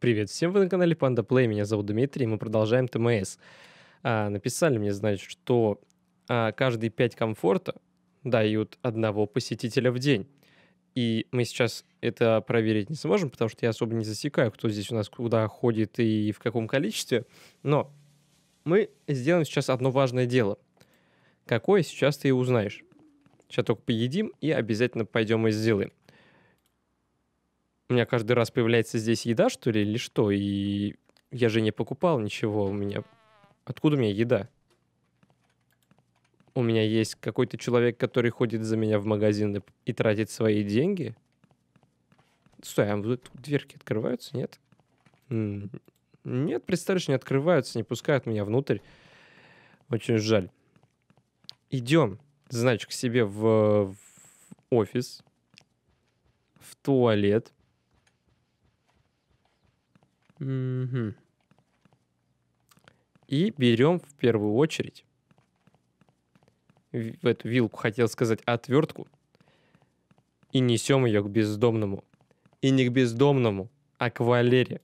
Привет всем, вы на канале Panda Play, меня зовут Дмитрий, мы продолжаем ТМС. А, написали мне, значит, что а, каждые 5 комфорта дают одного посетителя в день. И мы сейчас это проверить не сможем, потому что я особо не засекаю, кто здесь у нас куда ходит и в каком количестве. Но мы сделаем сейчас одно важное дело. Какое сейчас ты и узнаешь. Сейчас только поедим и обязательно пойдем и сделаем у меня каждый раз появляется здесь еда, что ли, или что? И я же не покупал ничего у меня. Откуда у меня еда? У меня есть какой-то человек, который ходит за меня в магазин и тратит свои деньги. Стой, а тут дверки открываются, нет? Нет, представляешь, не открываются, не пускают меня внутрь. Очень жаль. Идем, значит, к себе в, в офис, в туалет. Угу. И берем в первую очередь в эту вилку, хотел сказать, отвертку, и несем ее к бездомному. И не к бездомному, а к Валере.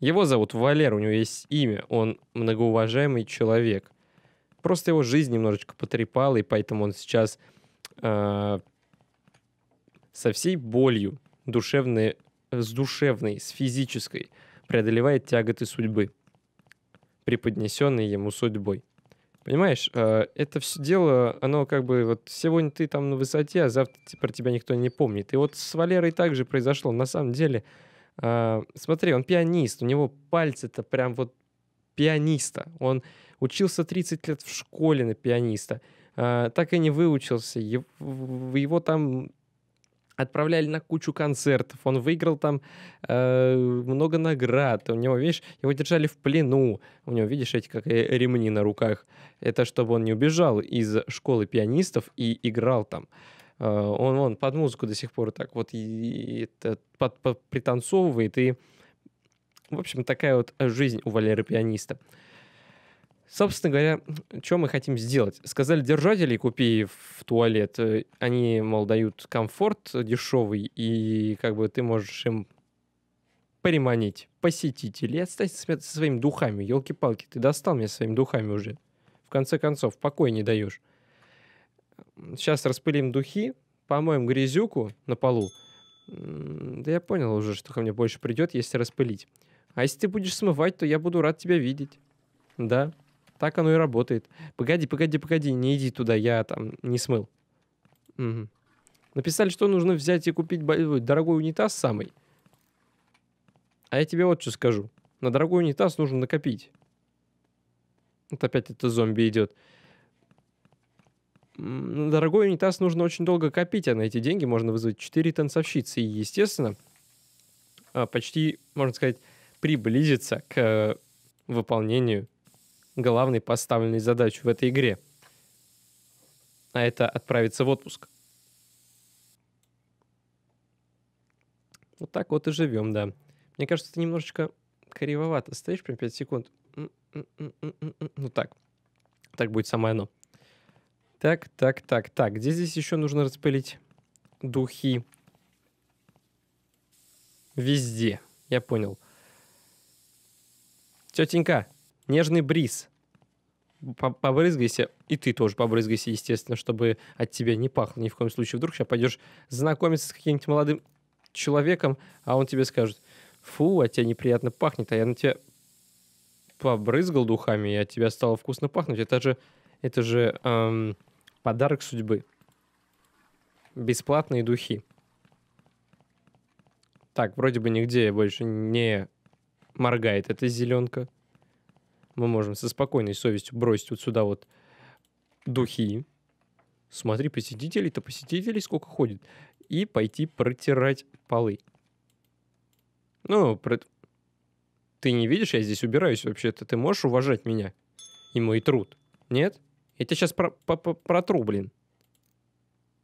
Его зовут Валер, у него есть имя, он многоуважаемый человек. Просто его жизнь немножечко потрепала, и поэтому он сейчас э, со всей болью душевной, с душевной, с физической, преодолевает тяготы судьбы, преподнесенные ему судьбой. Понимаешь, э, это все дело, оно как бы вот сегодня ты там на высоте, а завтра про тебя никто не помнит. И вот с Валерой так же произошло. На самом деле, э, смотри, он пианист, у него пальцы-то прям вот пианиста. Он учился 30 лет в школе на пианиста. Э, так и не выучился. Его, его там отправляли на кучу концертов, он выиграл там э, много наград, у него, видишь, его держали в плену, у него, видишь, эти как э, ремни на руках, это чтобы он не убежал из школы пианистов и играл там. Э, он, он под музыку до сих пор так вот и, и, и, под, под, пританцовывает, и, в общем, такая вот жизнь у Валеры пианиста. Собственно говоря, что мы хотим сделать? Сказали держателей, купи в туалет. Они, мол, дают комфорт дешевый, и как бы ты можешь им приманить посетителей. Отстать со своими духами, елки-палки, ты достал меня своими духами уже. В конце концов, покой не даешь. Сейчас распылим духи, помоем грязюку на полу. Да я понял уже, что ко мне больше придет, если распылить. А если ты будешь смывать, то я буду рад тебя видеть. Да. Так оно и работает. Погоди, погоди, погоди, не иди туда, я там не смыл. Угу. Написали, что нужно взять и купить дорогой унитаз самый. А я тебе вот что скажу. На дорогой унитаз нужно накопить. Вот опять это зомби идет. На дорогой унитаз нужно очень долго копить, а на эти деньги можно вызвать 4 танцовщицы. И, естественно, а, почти, можно сказать, приблизиться к э, выполнению главной поставленной задачей в этой игре. А это отправиться в отпуск. Вот так вот и живем, да. Мне кажется, это немножечко кривовато. Стоишь прям 5 секунд. Ну так. Так будет самое оно. Так, так, так, так. Где здесь еще нужно распылить духи? Везде. Я понял. Тетенька, нежный бриз. Побрызгайся, и ты тоже побрызгайся, естественно, чтобы от тебя не пахло ни в коем случае. Вдруг сейчас пойдешь знакомиться с каким-нибудь молодым человеком, а он тебе скажет, фу, от тебя неприятно пахнет, а я на тебя побрызгал духами, и от тебя стало вкусно пахнуть. Это же, это же эм, подарок судьбы. Бесплатные духи. Так, вроде бы нигде больше не моргает эта зеленка мы можем со спокойной совестью бросить вот сюда вот духи, смотри посетителей-то посетителей сколько ходит, и пойти протирать полы. Ну, про... ты не видишь, я здесь убираюсь вообще-то, ты можешь уважать меня и мой труд, нет? Я тебя сейчас про протру, блин.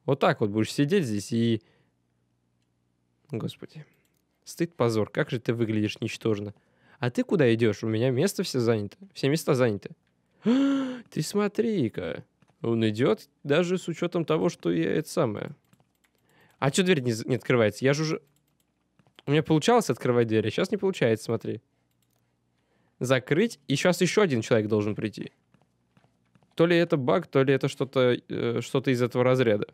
Вот так вот будешь сидеть здесь и... Господи. Стыд, позор, как же ты выглядишь ничтожно а ты куда идешь? У меня место все занято. Все места заняты. ты смотри-ка. Он идет даже с учетом того, что я это самое. А что дверь не, не открывается? Я же уже... У меня получалось открывать дверь, а сейчас не получается, смотри. Закрыть. И сейчас еще один человек должен прийти. То ли это баг, то ли это что-то э, что из этого разряда.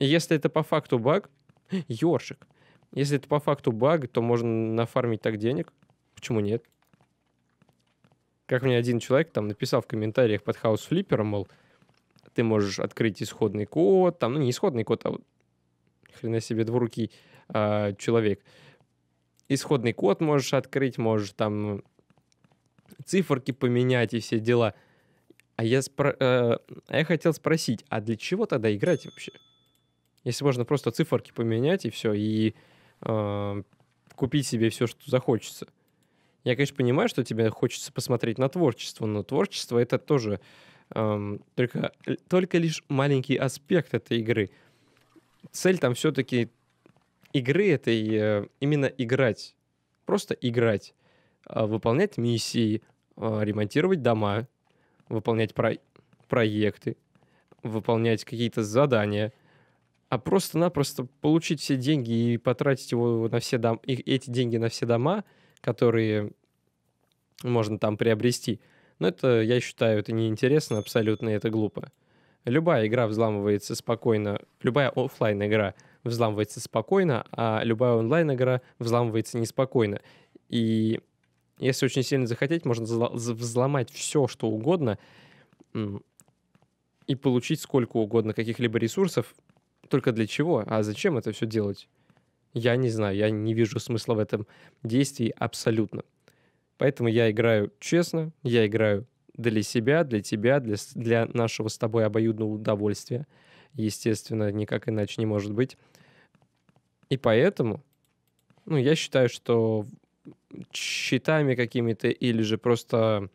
если это по факту баг... Ёршик. Если это по факту баг, то можно нафармить так денег. Почему нет? Как мне один человек там написал в комментариях под хаус флиппером, мол, ты можешь открыть исходный код, там, ну, не исходный код, а вот хрена себе двурукий э, человек. Исходный код можешь открыть, можешь там циферки поменять и все дела. А я, спро- э, а я хотел спросить, а для чего тогда играть вообще? Если можно просто циферки поменять и все, и э, купить себе все, что захочется. Я, конечно, понимаю, что тебе хочется посмотреть на творчество, но творчество это тоже эм, только, э, только лишь маленький аспект этой игры. Цель там все-таки игры это э, именно играть. Просто играть. Э, выполнять миссии, э, ремонтировать дома, выполнять про проекты, выполнять какие-то задания а просто-напросто получить все деньги и потратить его на все дом... эти деньги на все дома, которые можно там приобрести. Но это, я считаю, это неинтересно абсолютно, это глупо. Любая игра взламывается спокойно, любая офлайн игра взламывается спокойно, а любая онлайн игра взламывается неспокойно. И если очень сильно захотеть, можно взломать все, что угодно и получить сколько угодно каких-либо ресурсов, только для чего? А зачем это все делать? Я не знаю, я не вижу смысла в этом действии абсолютно. Поэтому я играю честно, я играю для себя, для тебя, для, для нашего с тобой обоюдного удовольствия. Естественно, никак иначе не может быть. И поэтому, ну, я считаю, что щитами какими-то или же просто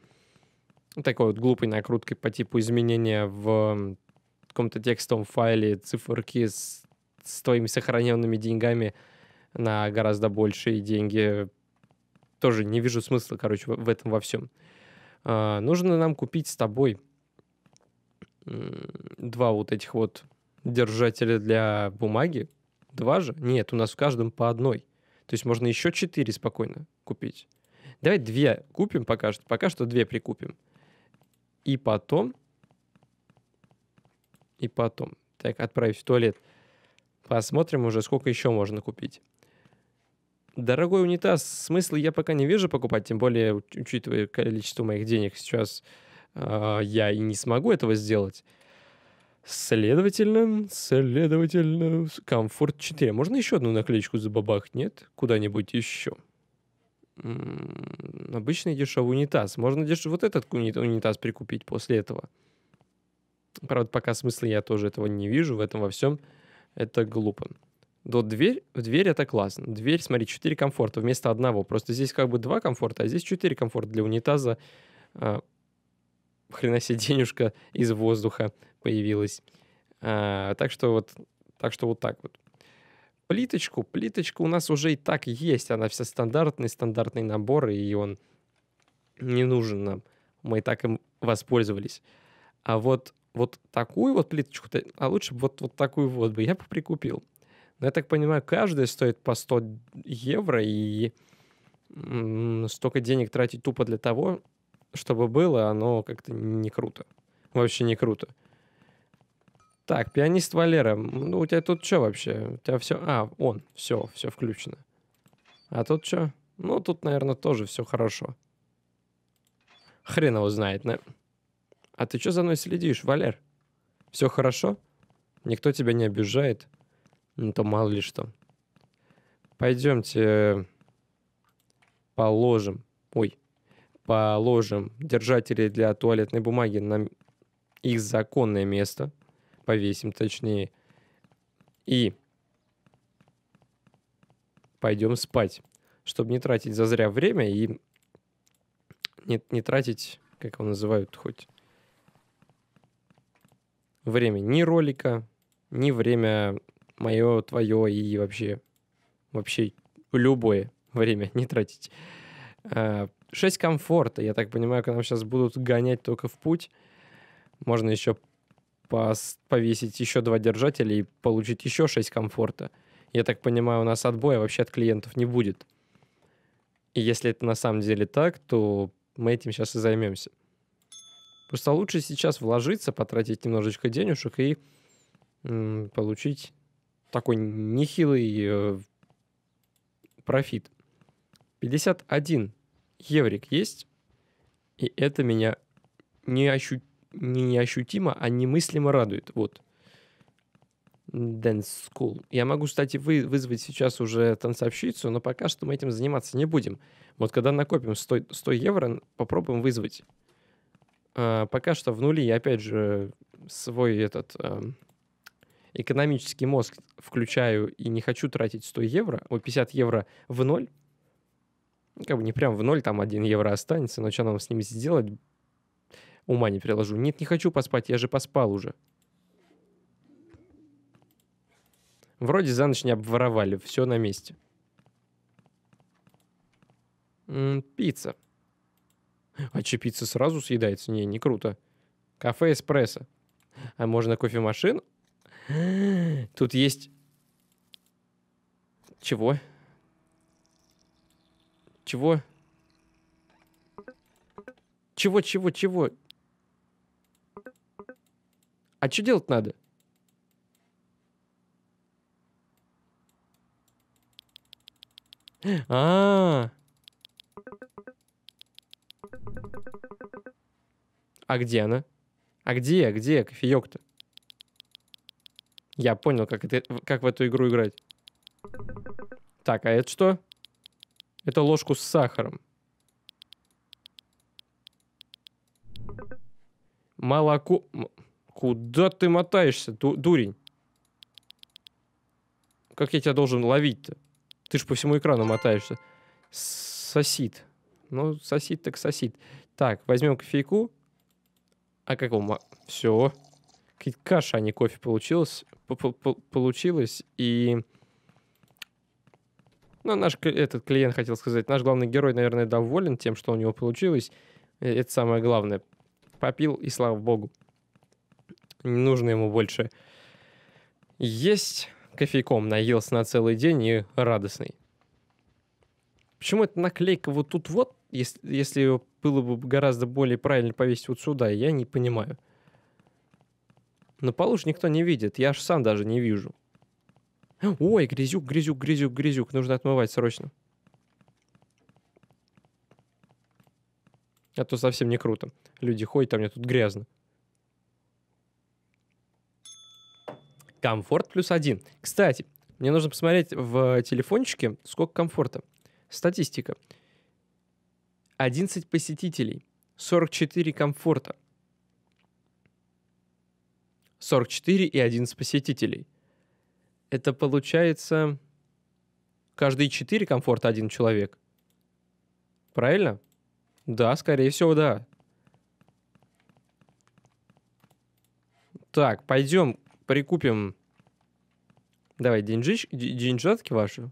такой вот глупой накруткой по типу изменения в каком-то текстовом файле циферки с, с твоими сохраненными деньгами на гораздо большие деньги. Тоже не вижу смысла, короче, в, в этом во всем. А, нужно нам купить с тобой два вот этих вот держателя для бумаги. Два же? Нет, у нас в каждом по одной. То есть можно еще четыре спокойно купить. Давай две купим пока что. Пока что две прикупим. И потом и потом. Так, отправить в туалет. Посмотрим уже, сколько еще можно купить. Дорогой унитаз, смысла я пока не вижу покупать, тем более, учитывая количество моих денег сейчас, э, я и не смогу этого сделать. Следовательно, следовательно, комфорт 4. Можно еще одну наклеечку за бабах нет? Куда-нибудь еще. М-м-м, обычный дешевый унитаз. Можно деш... вот этот унитаз прикупить после этого. Правда, пока смысла я тоже этого не вижу, в этом во всем это глупо. Да вот дверь, дверь это классно. Дверь, смотри, 4 комфорта вместо одного. Просто здесь как бы 2 комфорта, а здесь 4 комфорта для унитаза. А, хрена себе денежка из воздуха появилась. А, так что вот так что вот так вот. Плиточку, плиточку у нас уже и так есть. Она вся стандартный, стандартный набор, и он не нужен нам. Мы и так им воспользовались. А вот вот такую вот плиточку, а лучше бы вот, вот такую вот бы, я бы прикупил. Но я так понимаю, каждая стоит по 100 евро, и столько денег тратить тупо для того, чтобы было, оно как-то не круто. Вообще не круто. Так, пианист Валера, ну у тебя тут что вообще? У тебя все... А, он, все, все включено. А тут что? Ну, тут, наверное, тоже все хорошо. Хрен его знает, наверное. «А ты что за мной следишь, Валер? Все хорошо? Никто тебя не обижает? Ну то мало ли что. Пойдемте положим, ой, положим держатели для туалетной бумаги на их законное место, повесим точнее, и пойдем спать, чтобы не тратить зазря время и не, не тратить, как его называют хоть, время ни ролика, ни время мое, твое и вообще, вообще любое время не тратить. А, шесть комфорта. Я так понимаю, к нам сейчас будут гонять только в путь. Можно еще повесить еще два держателя и получить еще шесть комфорта. Я так понимаю, у нас отбоя вообще от клиентов не будет. И если это на самом деле так, то мы этим сейчас и займемся. Просто лучше сейчас вложиться, потратить немножечко денежек и м, получить такой нехилый э, профит. 51 еврик есть, и это меня не, ощу... не неощутимо, а немыслимо радует. Вот. Dance School. Я могу, кстати, вы... вызвать сейчас уже танцовщицу, но пока что мы этим заниматься не будем. Вот когда накопим 100, 100 евро, попробуем вызвать а, пока что в нуле, я опять же свой этот э, экономический мозг включаю и не хочу тратить 100 евро, о, 50 евро в ноль, ну, как бы не прям в ноль, там 1 евро останется, но что нам с ними сделать, ума не приложу. Нет, не хочу поспать, я же поспал уже. Вроде за ночь не обворовали, все на месте. М -м, пицца. А чипица сразу съедается? Не, не круто. Кафе эспрессо. А можно кофемашин? Тут есть... Чего? Чего? Чего, чего, чего? А что делать надо? А, -а, -а. А где она? А где, где кофеек-то? Я понял, как, это, как в эту игру играть. Так, а это что? Это ложку с сахаром. Молоко... Куда ты мотаешься, ду дурень? Как я тебя должен ловить-то? Ты ж по всему экрану мотаешься. Сосит. Ну, сосит так сосит. Так, возьмем кофейку. А как он... Все. каша, а не кофе получилось. получилось, и... Ну, наш этот клиент хотел сказать, наш главный герой, наверное, доволен тем, что у него получилось. Э, это самое главное. Попил, и слава богу. Не нужно ему больше есть кофейком, наелся на целый день и радостный. Почему эта наклейка вот тут вот, если, если ее было бы гораздо более правильно повесить вот сюда, я не понимаю. Но полу же никто не видит, я аж сам даже не вижу. Ой, грязюк, грязюк, грязюк, грязюк, нужно отмывать срочно. А то совсем не круто. Люди ходят, а мне тут грязно. Комфорт плюс один. Кстати, мне нужно посмотреть в телефончике, сколько комфорта. Статистика. 11 посетителей, 44 комфорта. 44 и 11 посетителей. Это получается каждые 4 комфорта один человек. Правильно? Да, скорее всего, да. Так, пойдем прикупим давай деньжич, деньжатки ваши,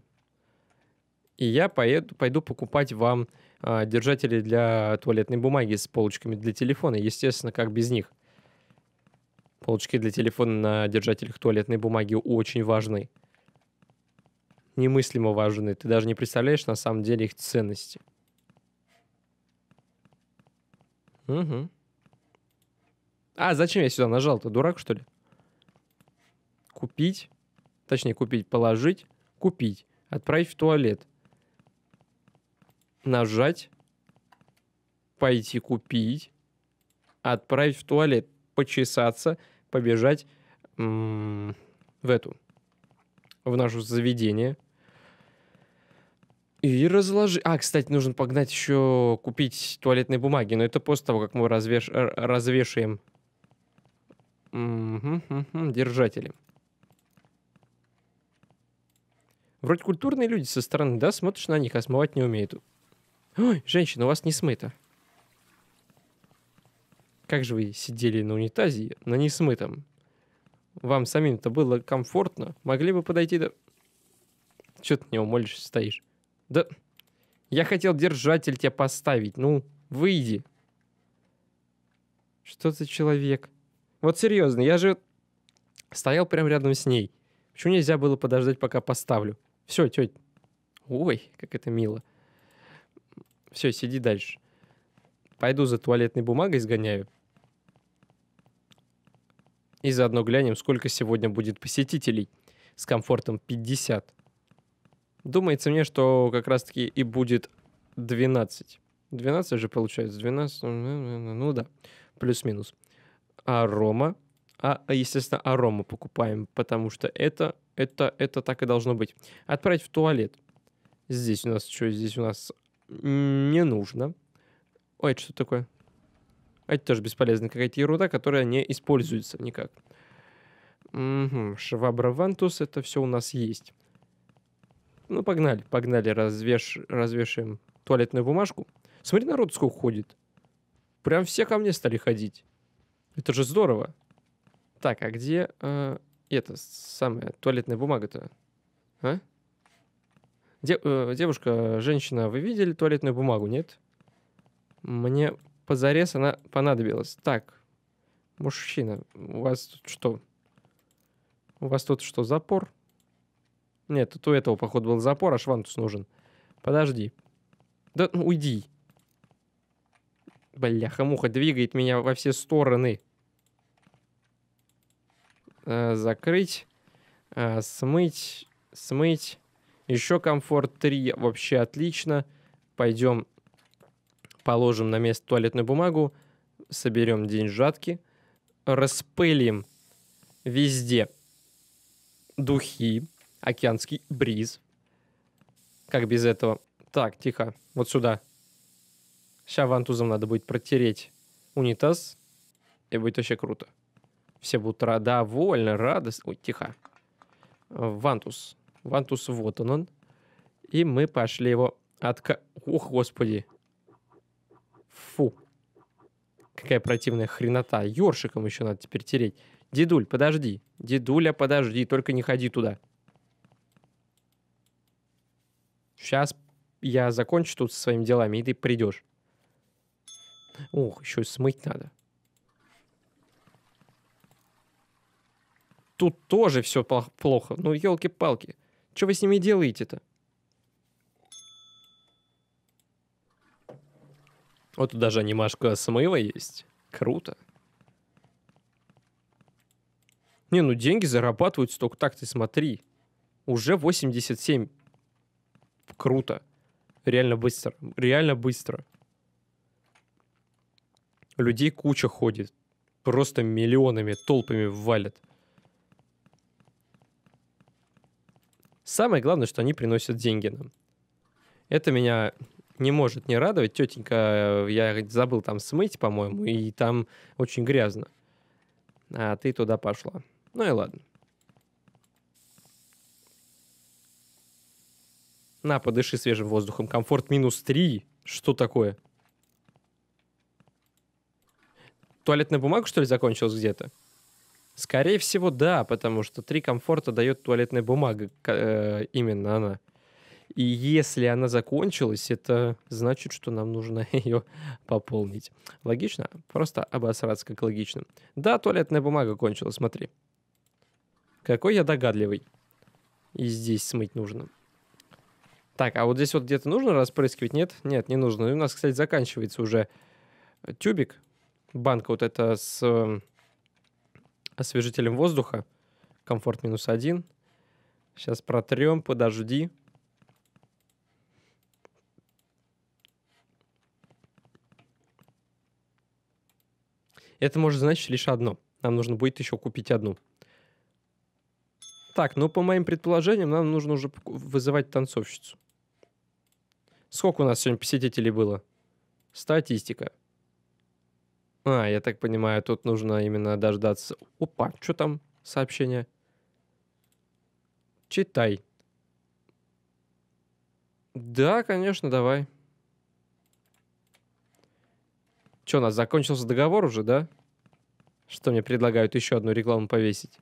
и я поеду, пойду покупать вам а, держатели для туалетной бумаги с полочками для телефона. Естественно, как без них? Полочки для телефона на держателях туалетной бумаги очень важны. Немыслимо важны. Ты даже не представляешь на самом деле их ценности. Угу. А, зачем я сюда нажал? Ты дурак, что ли? Купить. Точнее, купить, положить, купить. Отправить в туалет нажать, пойти купить, отправить в туалет, почесаться, побежать м- в эту, в наше заведение. И разложить. А, кстати, нужно погнать еще купить туалетные бумаги, но это после того, как мы развеш... развешаем держатели. Вроде культурные люди со стороны, да, смотришь на них, а смывать не умеют. Ой, женщина, у вас не смыто. Как же вы сидели на унитазе, на несмытом? Вам самим-то было комфортно? Могли бы подойти до... Че ты не него стоишь? Да я хотел держатель тебя поставить. Ну, выйди. Что за человек? Вот серьезно, я же стоял прямо рядом с ней. Почему нельзя было подождать, пока поставлю? Все, тетя. Ой, как это мило. Все, сиди дальше. Пойду за туалетной бумагой сгоняю. И заодно глянем, сколько сегодня будет посетителей. С комфортом 50. Думается мне, что как раз-таки и будет 12. 12 же получается. 12, ну, ну, ну, ну да, плюс-минус. Арома, А, естественно, Арома покупаем, потому что это, это, это так и должно быть. Отправить в туалет. Здесь у нас что? Здесь у нас не нужно. Ой, что такое? Это тоже бесполезно. Какая-то ерунда, которая не используется никак. Угу. Швабра Вантус, это все у нас есть. Ну, погнали, погнали, развеш... развешаем туалетную бумажку. Смотри, народ сколько ходит. Прям все ко мне стали ходить. Это же здорово. Так, а где э, это самая туалетная бумага-то? А? Де, э, девушка, женщина, вы видели туалетную бумагу, нет? Мне позарез она понадобилась. Так, мужчина, у вас тут что? У вас тут что, запор? Нет, тут у этого, походу, был запор, а швантус нужен. Подожди. Да ну, уйди. Бляха-муха, двигает меня во все стороны. Э, закрыть. Э, смыть. Смыть. Еще комфорт 3 вообще отлично. Пойдем положим на место туалетную бумагу, соберем деньжатки, распылим везде духи, океанский бриз. Как без этого? Так, тихо, вот сюда. Сейчас вантузом надо будет протереть унитаз, и будет вообще круто. Все будут довольны, радостны. Ой, тихо. Вантус. Вантус, вот он он. И мы пошли его отка... Ох, господи. Фу. Какая противная хренота. Ёршиком еще надо теперь тереть. Дедуль, подожди. Дедуля, подожди, только не ходи туда. Сейчас я закончу тут со своими делами, и ты придешь. Ух, еще и смыть надо. Тут тоже все плохо. Ну, елки-палки. Что вы с ними делаете-то? Вот тут даже анимашка смыва есть. Круто. Не, ну деньги зарабатывают столько. Так, ты смотри. Уже 87. Круто. Реально быстро. Реально быстро. Людей куча ходит. Просто миллионами, толпами валят. Самое главное, что они приносят деньги нам. Это меня не может не радовать. Тетенька, э, я забыл там смыть, по-моему, и там очень грязно. А ты туда пошла. Ну и ладно. На, подыши свежим воздухом. Комфорт минус 3. Что такое? Туалетная бумага, что ли, закончилась где-то? Скорее всего, да, потому что три комфорта дает туалетная бумага, э, именно она. И если она закончилась, это значит, что нам нужно ее пополнить. Логично? Просто обосраться как логично. Да, туалетная бумага кончилась, смотри. Какой я догадливый. И здесь смыть нужно. Так, а вот здесь вот где-то нужно распрыскивать? Нет? Нет, не нужно. у нас, кстати, заканчивается уже тюбик. Банка вот эта с освежителем воздуха. Комфорт минус один. Сейчас протрем, подожди. Это может значить лишь одно. Нам нужно будет еще купить одну. Так, ну по моим предположениям, нам нужно уже вызывать танцовщицу. Сколько у нас сегодня посетителей было? Статистика. А, я так понимаю, тут нужно именно дождаться... Опа, что там сообщение? Читай. Да, конечно, давай. Что, у нас закончился договор уже, да? Что мне предлагают еще одну рекламу повесить?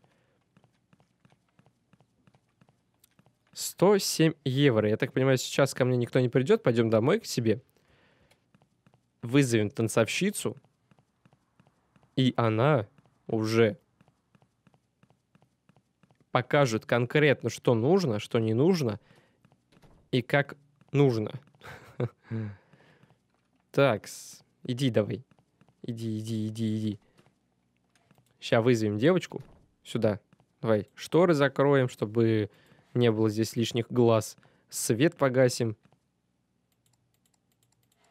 107 евро. Я так понимаю, сейчас ко мне никто не придет. Пойдем домой к себе. Вызовем танцовщицу. И она уже покажет конкретно, что нужно, что не нужно и как нужно. Так, иди давай. Иди, иди, иди, иди. Сейчас вызовем девочку сюда. Давай шторы закроем, чтобы не было здесь лишних глаз. Свет погасим.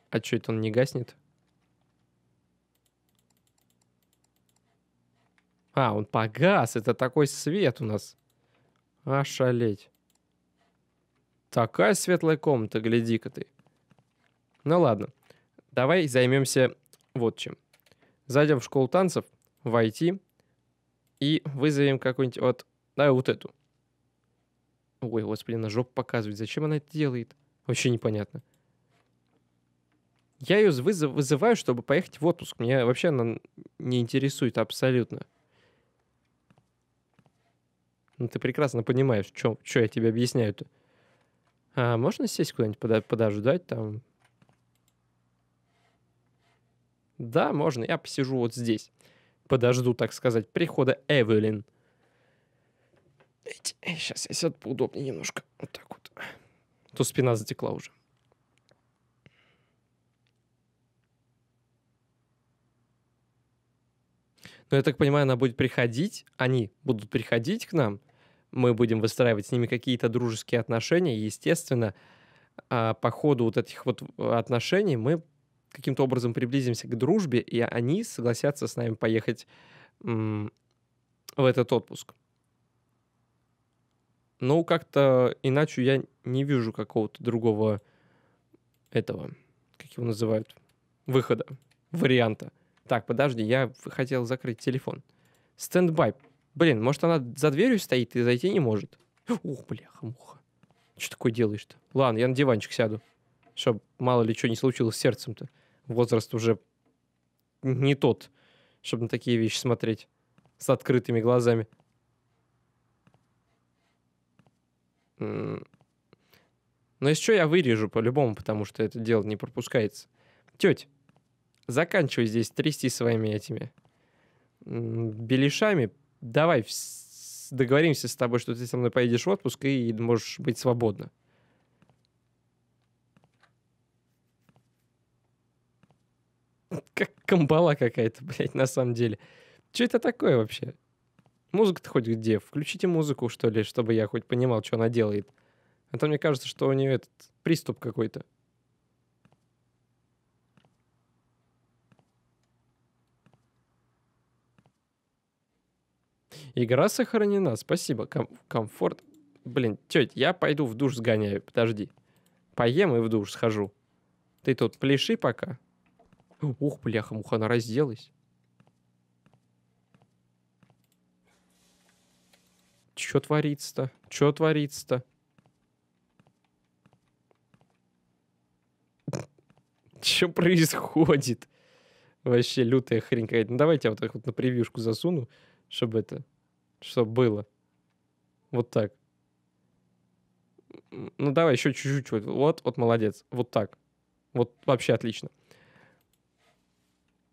А что это он не гаснет? А, он погас. Это такой свет у нас. Ошалеть. Такая светлая комната, гляди-ка ты. Ну ладно. Давай займемся вот чем. Зайдем в школу танцев, войти и вызовем какую-нибудь вот... Давай вот эту. Ой, господи, на жопу показывает. Зачем она это делает? Вообще непонятно. Я ее вызываю, чтобы поехать в отпуск. Меня вообще она не интересует абсолютно. Ну, ты прекрасно понимаешь, что я тебе объясняю-то. А можно сесть куда-нибудь подо- подождать там? Да, можно. Я посижу вот здесь. Подожду, так сказать, прихода Эвелин. Сейчас э, я сяду поудобнее немножко. Вот так вот. То спина затекла уже. Но я так понимаю, она будет приходить, они будут приходить к нам, мы будем выстраивать с ними какие-то дружеские отношения, и, естественно, а, по ходу вот этих вот а, отношений мы каким-то образом приблизимся к дружбе, и они согласятся с нами поехать в этот отпуск. Ну, как-то иначе я не вижу какого-то другого этого, как его называют, выхода, варианта. Так, подожди, я хотел закрыть телефон. Стендбай, Блин, может, она за дверью стоит и зайти не может? Ух, бляха-муха. Что такое делаешь-то? Ладно, я на диванчик сяду, чтобы мало ли что не случилось с сердцем-то. Возраст уже не тот, чтобы на такие вещи смотреть с открытыми глазами. Но если что, я вырежу по-любому, потому что это дело не пропускается. Тетя, заканчивай здесь трясти своими этими белишами давай договоримся с тобой, что ты со мной поедешь в отпуск и можешь быть свободна. Как камбала какая-то, блядь, на самом деле. Что это такое вообще? Музыка-то хоть где? Включите музыку, что ли, чтобы я хоть понимал, что она делает. А то мне кажется, что у нее этот приступ какой-то. Игра сохранена, спасибо. Ком- комфорт. Блин, тетя, я пойду в душ сгоняю, подожди. Поем и в душ схожу. Ты тут пляши пока. Ух, бляха-муха, она разделась. Чё творится-то? Чё творится-то? Что происходит? Вообще лютая хрень какая-то. Ну, давайте я вот так вот на превьюшку засуну, чтобы это что было. Вот так. Ну давай еще чуть-чуть. Вот, вот, молодец. Вот так. Вот вообще отлично.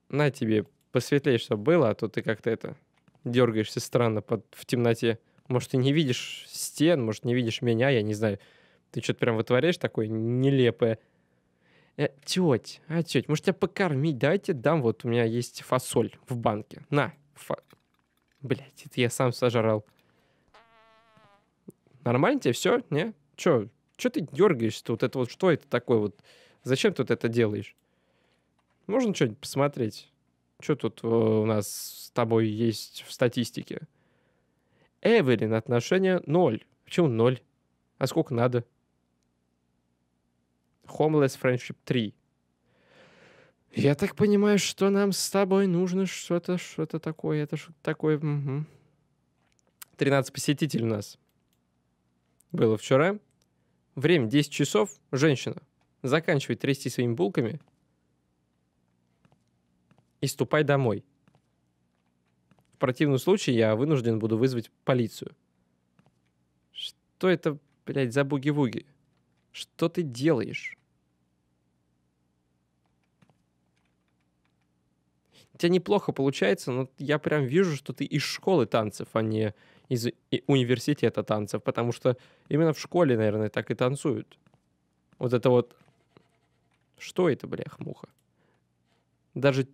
На тебе посветлее, что было, а то ты как-то это дергаешься странно под, в темноте. Может, ты не видишь стен, может, не видишь меня, я не знаю. Ты что-то прям вытворяешь такое нелепое. Э, теть, а теть, может, тебя покормить? Давайте дам, вот у меня есть фасоль в банке. На, фа- Блять, это я сам сожрал. Нормально тебе все? Не? Че? Че ты дергаешься-то? Вот это вот что это такое вот? Зачем ты вот это делаешь? Можно что-нибудь посмотреть? Что тут э, у нас с тобой есть в статистике? Эвелин отношения ноль. Почему ноль? А сколько надо? Homeless Friendship 3. Я так понимаю, что нам с тобой нужно что-то, что-то такое, это что-то такое. Угу. 13 посетителей у нас было вчера. Время 10 часов. Женщина заканчивает трясти своими булками и ступай домой. В противном случае я вынужден буду вызвать полицию. Что это, блядь, за буги-вуги? Что ты делаешь? у тебя неплохо получается, но я прям вижу, что ты из школы танцев, а не из университета танцев, потому что именно в школе, наверное, так и танцуют. Вот это вот... Что это, блях, муха? Даже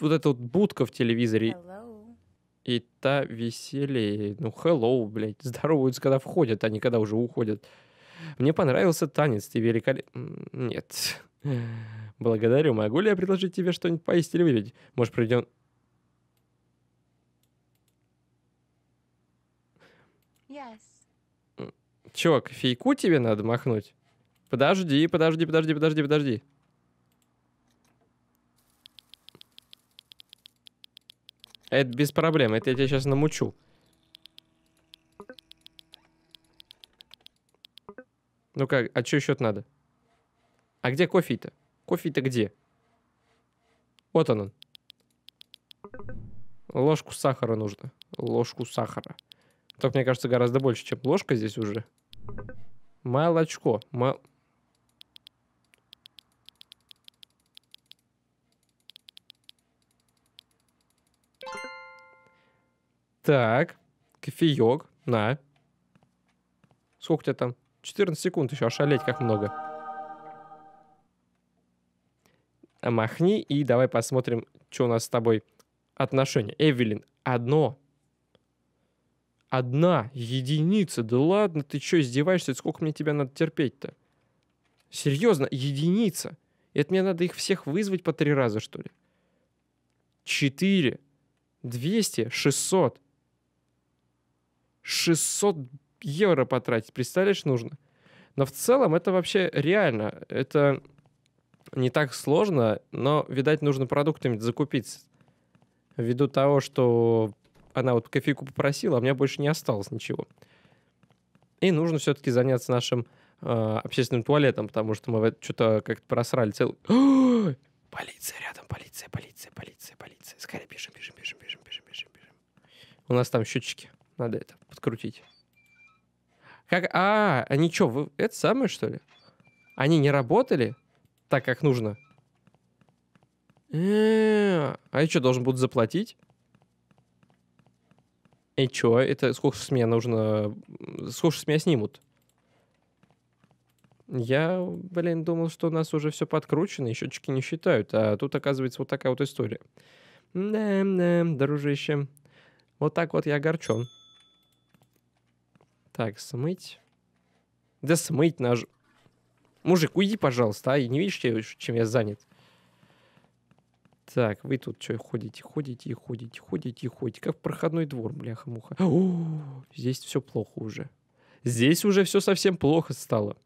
вот эта вот будка в телевизоре... Hello. И та веселее. Ну, hello, блядь. Здороваются, когда входят, а не когда уже уходят. Мне понравился танец, ты великолепный, Нет. Благодарю. Могу ли я предложить тебе что-нибудь поесть или выпить? Может, пройдем... Yes. Чувак, фейку тебе надо махнуть? Подожди, подожди, подожди, подожди, подожди. Это без проблем, это я тебя сейчас намучу. Ну как, а что еще надо? А где кофе-то? Кофе-то где? Вот он он. Ложку сахара нужно. Ложку сахара. А так, мне кажется, гораздо больше, чем ложка здесь уже. Молочко. Мол... Так, кофеек, на. Сколько у тебя там? 14 секунд еще, ошалеть как много. махни, и давай посмотрим, что у нас с тобой отношения. Эвелин, одно. Одна единица. Да ладно, ты что, издеваешься? Сколько мне тебя надо терпеть-то? Серьезно, единица. Это мне надо их всех вызвать по три раза, что ли? Четыре. Двести. Шестьсот. Шестьсот евро потратить, представляешь, нужно. Но в целом это вообще реально. Это не так сложно, но, видать, нужно продуктами закупиться. Ввиду того, что она вот кофейку попросила, а у меня больше не осталось ничего. И нужно все-таки заняться нашим э, общественным туалетом, потому что мы что-то как-то просрали целый... Полиция рядом, полиция, полиция, полиция, полиция. Скорее бежим, бежим, бежим, бежим, бежим, бежим, бежим. У нас там счетчики, надо это подкрутить. Как? А, они что, вы... это самое, что ли? Они не работали? так, как нужно. Э, а я что, должен буду заплатить? И чё, это сколько с меня нужно... Сколько с меня снимут? Я, блин, думал, что у нас уже все подкручено, и счетчики не считают. А тут, оказывается, вот такая вот история. Да, дружище. Вот так вот я огорчен. Так, смыть. Да смыть наж... Мужик, уйди, пожалуйста, а, не видишь, чем я занят? Так, вы тут что, ходите, ходите, ходите, ходите, ходите. Как проходной двор, бляха-муха. Здесь все плохо уже. Здесь уже все совсем плохо стало.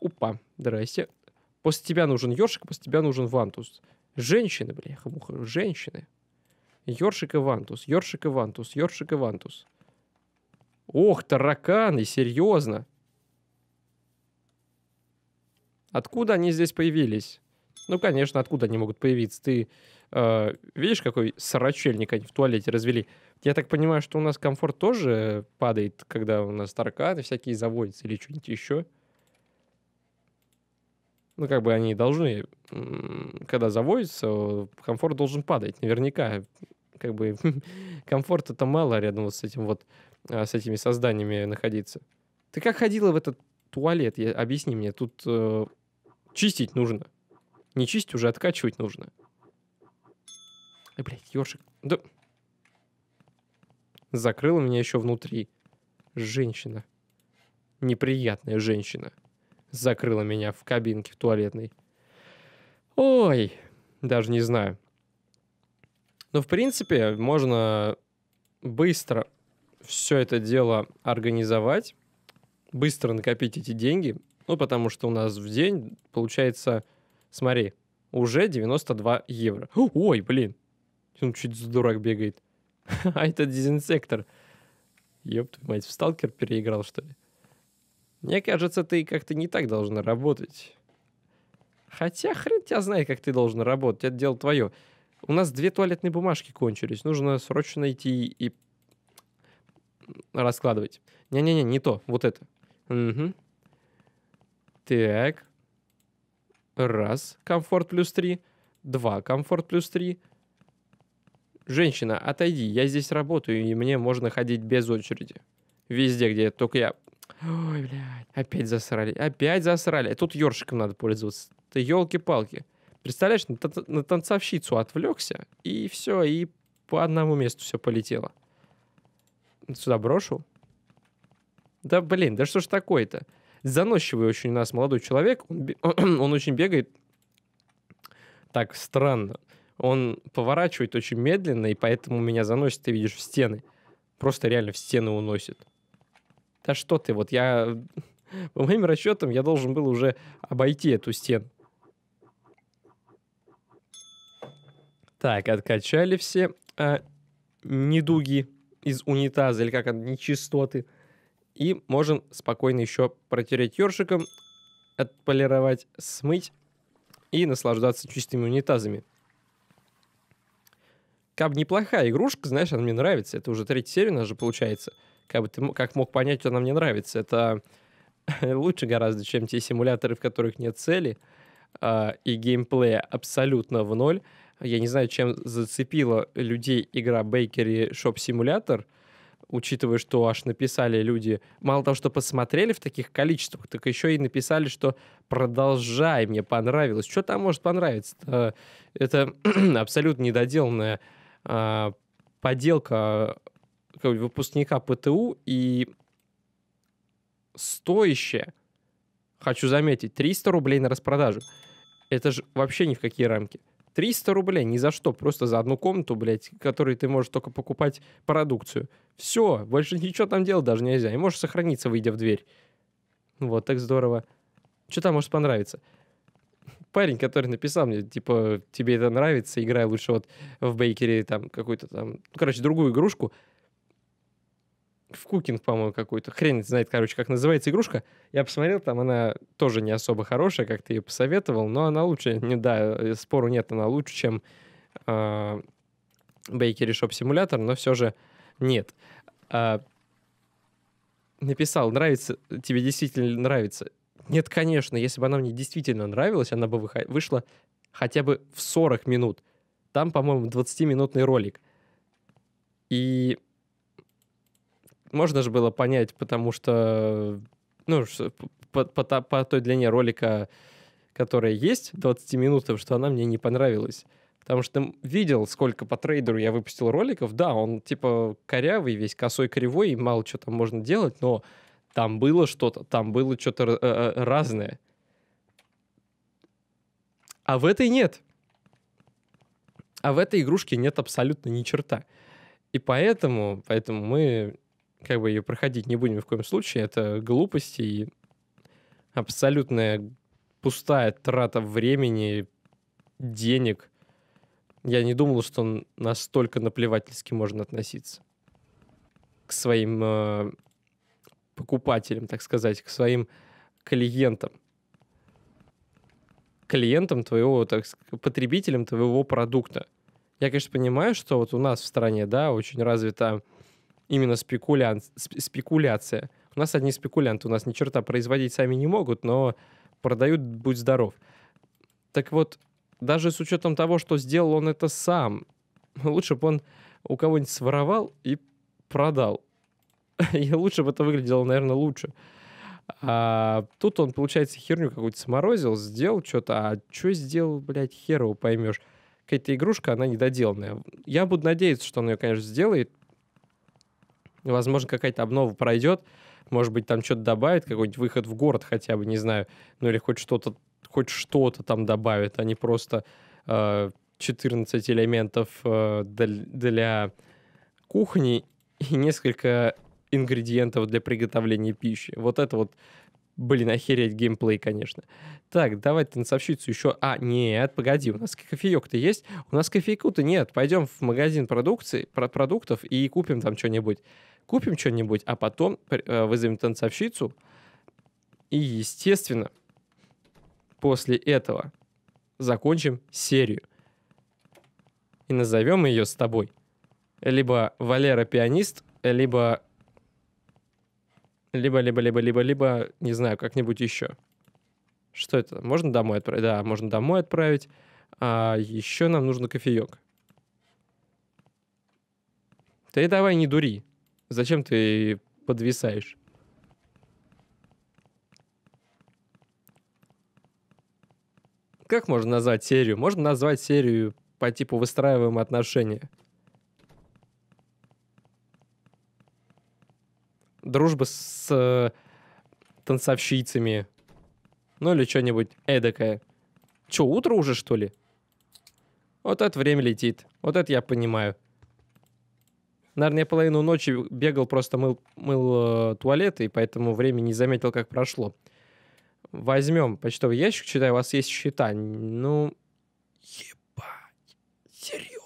Упа, здрасте. После тебя нужен ёршик, после тебя нужен вантус. Женщины, бляха-муха, женщины. Ёршик и вантус, ёршик и вантус, ёршик и вантус. Ох, тараканы, серьезно. Откуда они здесь появились? Ну, конечно, откуда они могут появиться? Ты э, видишь, какой сорочельник они в туалете развели? Я так понимаю, что у нас комфорт тоже падает, когда у нас тарканы всякие заводятся или что-нибудь еще. Ну, как бы они должны, когда заводятся, комфорт должен падать. Наверняка, как бы комфорта-то мало рядом вот с этим вот, э, с этими созданиями находиться. Ты как ходила в этот туалет? Я, объясни мне, тут э, Чистить нужно. Не чистить уже, откачивать нужно. Ай, блядь, ёршик. Да... Закрыла меня еще внутри. Женщина. Неприятная женщина. Закрыла меня в кабинке в туалетной. Ой, даже не знаю. Но, в принципе, можно быстро все это дело организовать, быстро накопить эти деньги, ну, потому что у нас в день получается, смотри, уже 92 евро. Ой, блин, он чуть за дурак бегает. А это дезинсектор. Ёб твою мать, в сталкер переиграл, что ли? Мне кажется, ты как-то не так должна работать. Хотя хрен тебя знает, как ты должен работать. Это дело твое. У нас две туалетные бумажки кончились. Нужно срочно идти и раскладывать. Не-не-не, не то. Вот это. Угу. Так. Раз. Комфорт плюс три, Два. Комфорт плюс три. Женщина, отойди, я здесь работаю, и мне можно ходить без очереди. Везде, где только я... Ой, блядь, опять засрали, опять засрали. Тут ёршиком надо пользоваться. Это елки-палки. Представляешь, на, тан на танцовщицу отвлекся, и все, и по одному месту все полетело. Сюда брошу? Да блин, да что ж такое-то? заносчивый очень у нас молодой человек, он, он очень бегает так странно. Он поворачивает очень медленно, и поэтому меня заносит, ты видишь, в стены. Просто реально в стены уносит. Да что ты, вот я... По моим расчетам, я должен был уже обойти эту стену. Так, откачали все а, недуги из унитаза, или как нечистоты. нечистоты. И можем спокойно еще протереть ёршиком, отполировать, смыть и наслаждаться чистыми унитазами. Каб неплохая игрушка, знаешь, она мне нравится. Это уже третья серия у нас же получается. Как бы ты как мог понять, она мне нравится. Это лучше гораздо, чем те симуляторы, в которых нет цели э, и геймплея абсолютно в ноль. Я не знаю, чем зацепила людей игра Bakery Shop Simulator — учитывая, что аж написали люди, мало того, что посмотрели в таких количествах, так еще и написали, что продолжай, мне понравилось. Что там может понравиться? А? Это абсолютно недоделанная а, поделка а, выпускника ПТУ и стоящая, хочу заметить, 300 рублей на распродажу. Это же вообще ни в какие рамки. 300 рублей ни за что, просто за одну комнату, блядь, которой ты можешь только покупать продукцию. Все, больше ничего там делать даже нельзя. И можешь сохраниться, выйдя в дверь. Вот, так здорово. Что там может понравиться? Парень, который написал мне, типа, тебе это нравится, играй лучше вот в Бейкере там какую-то там, ну, короче, другую игрушку, в кукинг, по-моему, какую то хрень, знает, короче, как называется игрушка. Я посмотрел, там она тоже не особо хорошая, как ты ее посоветовал, но она лучше. Не, да, э, спору нет, она лучше, чем э, а, Bakery Shop но все же нет. Э, написал, нравится, тебе действительно нравится. Нет, конечно, если бы она мне действительно нравилась, она бы вышла хотя бы в 40 минут. Там, по-моему, 20-минутный ролик. И можно же было понять, потому что, ну, по, по, по той длине ролика, которая есть, 20 минутов, что она мне не понравилась. Потому что видел, сколько по трейдеру я выпустил роликов. Да, он типа корявый, весь косой, кривой, и мало что там можно делать, но там было что-то, там было что-то э, э, разное. А в этой нет. А в этой игрушке нет абсолютно ни черта. И поэтому, поэтому мы как бы ее проходить не будем в коем случае. Это глупости и абсолютная пустая трата времени, денег. Я не думал, что настолько наплевательски можно относиться к своим э, покупателям, так сказать, к своим клиентам. Клиентам твоего, так сказать, потребителям твоего продукта. Я, конечно, понимаю, что вот у нас в стране, да, очень развита именно спекулянт, спекуляция. У нас одни спекулянты, у нас ни черта производить сами не могут, но продают, будь здоров. Так вот, даже с учетом того, что сделал он это сам, лучше бы он у кого-нибудь своровал и продал. И лучше бы это выглядело, наверное, лучше. А тут он, получается, херню какую-то сморозил, сделал что-то, а что сделал, блядь, хер поймешь. Какая-то игрушка, она недоделанная. Я буду надеяться, что он ее, конечно, сделает, Возможно, какая-то обнова пройдет, может быть, там что-то добавит, какой-нибудь выход в город хотя бы, не знаю, ну или хоть что-то хоть что-то там добавит, а не просто э, 14 элементов э, для кухни и несколько ингредиентов для приготовления пищи. Вот это вот, блин, охереть геймплей, конечно. Так, давай танцовщицу еще... А, нет, погоди, у нас кофеек-то есть? У нас кофейку-то нет. Пойдем в магазин продукции, про продуктов и купим там что-нибудь купим что-нибудь, а потом э, вызовем танцовщицу. И, естественно, после этого закончим серию. И назовем ее с тобой. Либо Валера пианист, либо... Либо, либо, либо, либо, либо, не знаю, как-нибудь еще. Что это? Можно домой отправить? Да, можно домой отправить. А еще нам нужно кофеек. Ты давай не дури. Зачем ты подвисаешь? Как можно назвать серию? Можно назвать серию по типу «Выстраиваем отношения». Дружба с э, танцовщицами. Ну или что-нибудь эдакое. Че, утро уже, что ли? Вот это время летит. Вот это я понимаю наверное, я половину ночи бегал, просто мыл, мыл э, туалеты, и поэтому времени не заметил, как прошло. Возьмем почтовый ящик, читаю, у вас есть счета. Ну, ебать, серьезно.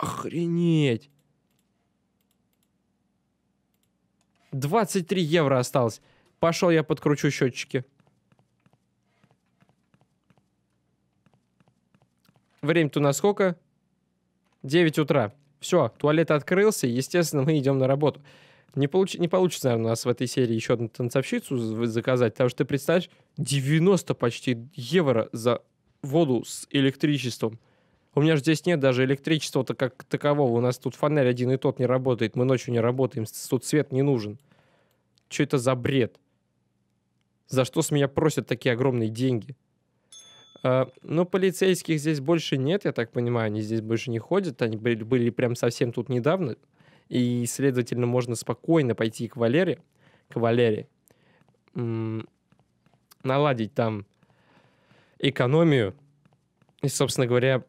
Охренеть. 23 евро осталось. Пошел я подкручу счетчики. Время-то на сколько? 9 утра. Все, туалет открылся, естественно, мы идем на работу. Не, получ... не получится, наверное, у нас в этой серии еще одну танцовщицу заказать, потому что ты представляешь, 90 почти евро за воду с электричеством. У меня же здесь нет даже электричества-то как такового. У нас тут фонарь один и тот не работает, мы ночью не работаем, тут свет не нужен. Что это за бред? За что с меня просят такие огромные деньги? А, Но ну, полицейских здесь больше нет, я так понимаю, они здесь больше не ходят, они были, были прям совсем тут недавно, и, следовательно, можно спокойно пойти к Валере, к Валере, наладить там экономию, и, собственно говоря,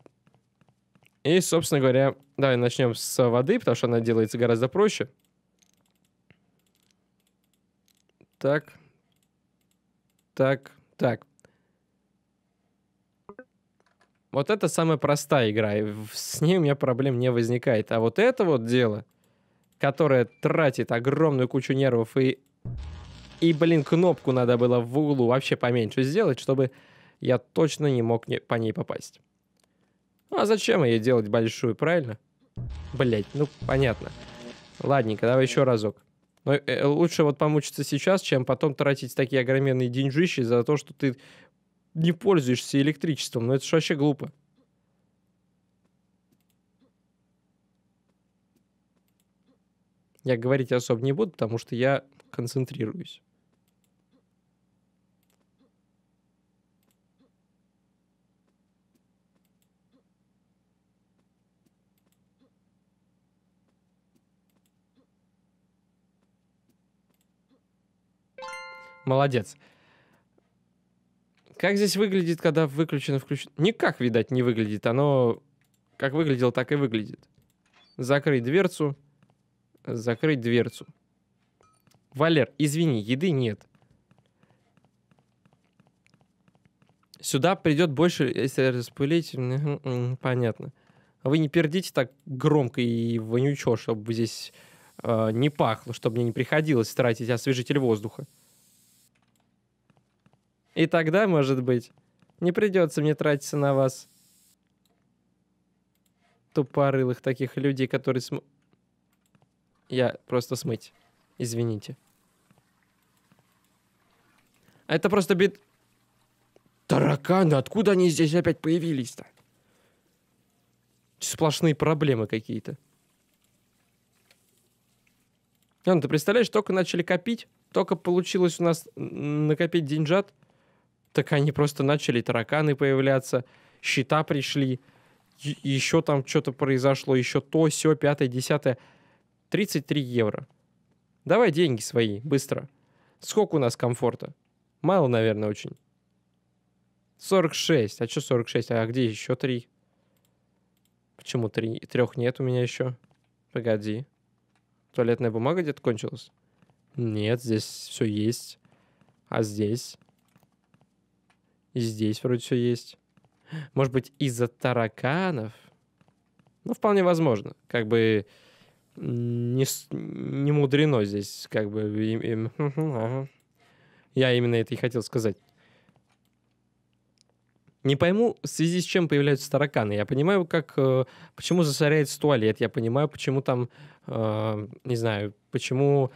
и, собственно говоря, давай начнем с воды, потому что она делается гораздо проще. Так, так, так. Вот это самая простая игра, и с ней у меня проблем не возникает. А вот это вот дело, которое тратит огромную кучу нервов и... И, блин, кнопку надо было в углу вообще поменьше сделать, чтобы я точно не мог не, по ней попасть. Ну, а зачем ее делать большую, правильно? Блять, ну понятно. Ладненько, давай еще разок. Но э, лучше вот помучиться сейчас, чем потом тратить такие огроменные деньжищи за то, что ты не пользуешься электричеством. Ну это же вообще глупо. Я говорить особо не буду, потому что я концентрируюсь. Молодец. Как здесь выглядит, когда выключено, включено? Никак, видать, не выглядит. Оно как выглядело, так и выглядит. Закрыть дверцу. Закрыть дверцу. Валер, извини, еды нет. Сюда придет больше, если распылить. Понятно. Вы не пердите так громко и вонючо, чтобы здесь э, не пахло, чтобы мне не приходилось тратить освежитель воздуха. И тогда, может быть, не придется мне тратиться на вас. Тупорылых таких людей, которые см... Я просто смыть. Извините. Это просто бит... Тараканы, откуда они здесь опять появились-то? Сплошные проблемы какие-то. Ян, ты представляешь, только начали копить, только получилось у нас накопить деньжат – так они просто начали тараканы появляться, счета пришли, еще там что-то произошло, еще то, все, пятое, десятое. 33 евро. Давай деньги свои, быстро. Сколько у нас комфорта? Мало, наверное, очень. 46. А что 46? А где еще 3? Почему 3? Трех нет у меня еще. Погоди. Туалетная бумага где-то кончилась? Нет, здесь все есть. А здесь? здесь вроде все есть. Может быть, из-за тараканов? Ну, вполне возможно. Как бы не, не мудрено здесь, как бы им, им. Я именно это и хотел сказать. Не пойму, в связи с чем появляются тараканы. Я понимаю, как, э, почему засоряется туалет. Я понимаю, почему там, э, не знаю, почему...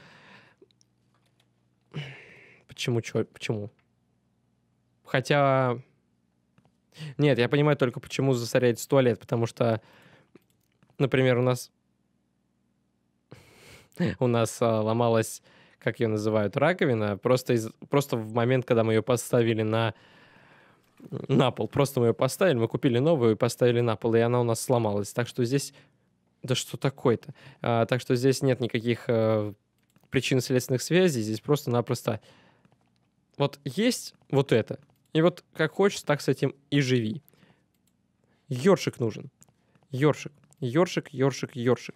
Почему, чё, почему? Хотя... Нет, я понимаю только, почему засоряется туалет, потому что, например, у нас... у нас а, ломалась, как ее называют, раковина, просто, из... просто в момент, когда мы ее поставили на на пол. Просто мы ее поставили, мы купили новую и поставили на пол, и она у нас сломалась. Так что здесь... Да что такое-то? А, так что здесь нет никаких э, причин следственных связей, здесь просто-напросто... Вот есть вот это, и вот как хочешь, так с этим и живи. Ёршик нужен. Ёршик. Ёршик, ёршик, ёршик.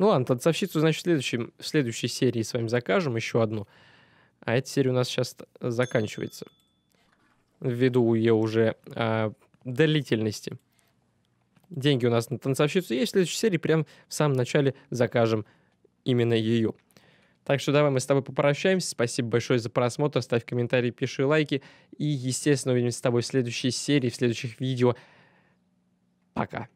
Ну ладно, танцовщицу, значит, в, следующем, в следующей серии с вами закажем еще одну. А эта серия у нас сейчас заканчивается. Ввиду ее уже э, длительности. Деньги у нас на танцовщицу есть. В следующей серии прям в самом начале закажем именно ее. Так что давай мы с тобой попрощаемся. Спасибо большое за просмотр. Ставь комментарии, пиши лайки. И, естественно, увидимся с тобой в следующей серии, в следующих видео. Пока.